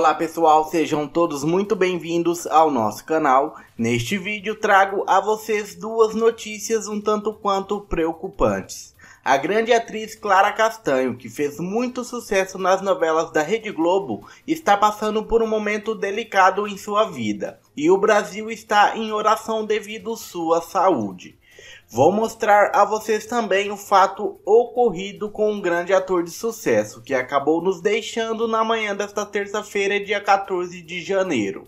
Olá pessoal, sejam todos muito bem-vindos ao nosso canal. Neste vídeo trago a vocês duas notícias um tanto quanto preocupantes. A grande atriz Clara Castanho, que fez muito sucesso nas novelas da Rede Globo, está passando por um momento delicado em sua vida e o Brasil está em oração devido sua saúde. Vou mostrar a vocês também o fato ocorrido com um grande ator de sucesso que acabou nos deixando na manhã desta terça-feira, dia 14 de janeiro.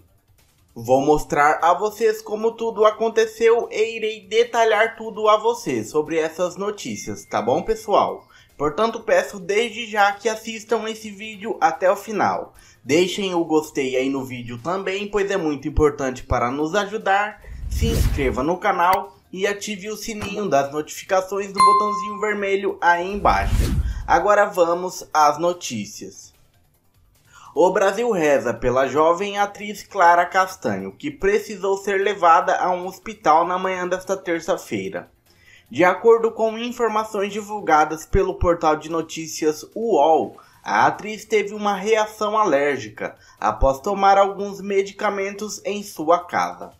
Vou mostrar a vocês como tudo aconteceu e irei detalhar tudo a vocês sobre essas notícias, tá bom, pessoal? Portanto, peço desde já que assistam esse vídeo até o final. Deixem o gostei aí no vídeo também, pois é muito importante para nos ajudar. Se inscreva no canal e ative o sininho das notificações do botãozinho vermelho aí embaixo. Agora vamos às notícias. O Brasil reza pela jovem atriz Clara Castanho, que precisou ser levada a um hospital na manhã desta terça-feira. De acordo com informações divulgadas pelo portal de notícias UOL, a atriz teve uma reação alérgica após tomar alguns medicamentos em sua casa.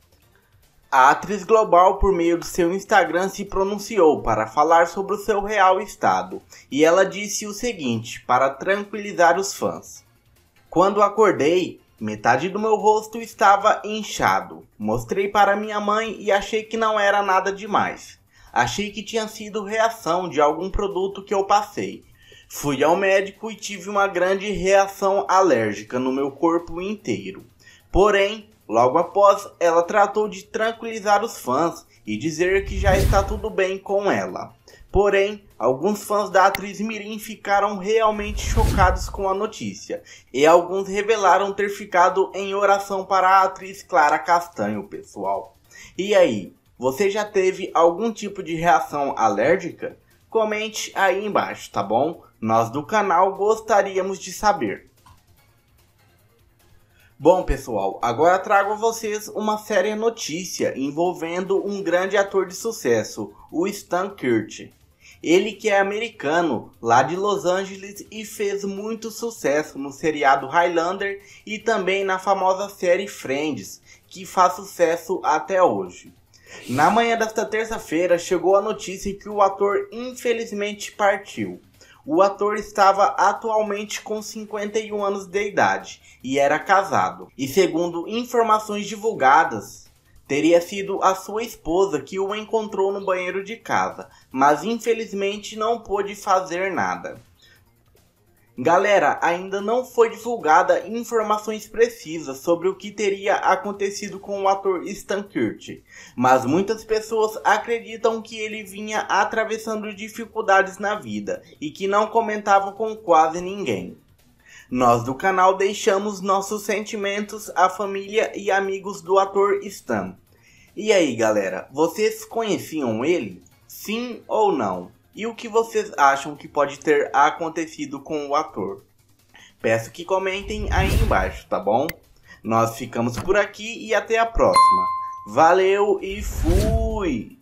A atriz global, por meio do seu Instagram, se pronunciou para falar sobre o seu real estado e ela disse o seguinte para tranquilizar os fãs: Quando acordei, metade do meu rosto estava inchado. Mostrei para minha mãe e achei que não era nada demais. Achei que tinha sido reação de algum produto que eu passei. Fui ao médico e tive uma grande reação alérgica no meu corpo inteiro. Porém, Logo após, ela tratou de tranquilizar os fãs e dizer que já está tudo bem com ela. Porém, alguns fãs da atriz Mirim ficaram realmente chocados com a notícia, e alguns revelaram ter ficado em oração para a atriz Clara Castanho, pessoal. E aí, você já teve algum tipo de reação alérgica? Comente aí embaixo, tá bom? Nós do canal gostaríamos de saber. Bom, pessoal, agora trago a vocês uma séria notícia envolvendo um grande ator de sucesso, o Stan Kurt. Ele que é americano, lá de Los Angeles e fez muito sucesso no seriado Highlander e também na famosa série Friends, que faz sucesso até hoje. Na manhã desta terça-feira chegou a notícia que o ator infelizmente partiu. O ator estava atualmente com 51 anos de idade e era casado. E segundo informações divulgadas, teria sido a sua esposa que o encontrou no banheiro de casa, mas infelizmente não pôde fazer nada. Galera, ainda não foi divulgada informações precisas sobre o que teria acontecido com o ator Stan Kurt, mas muitas pessoas acreditam que ele vinha atravessando dificuldades na vida e que não comentava com quase ninguém. Nós do canal deixamos nossos sentimentos à família e amigos do ator Stan. E aí, galera, vocês conheciam ele? Sim ou não? e o que vocês acham que pode ter acontecido com o ator. Peço que comentem aí embaixo, tá bom? Nós ficamos por aqui e até a próxima. Valeu e fui!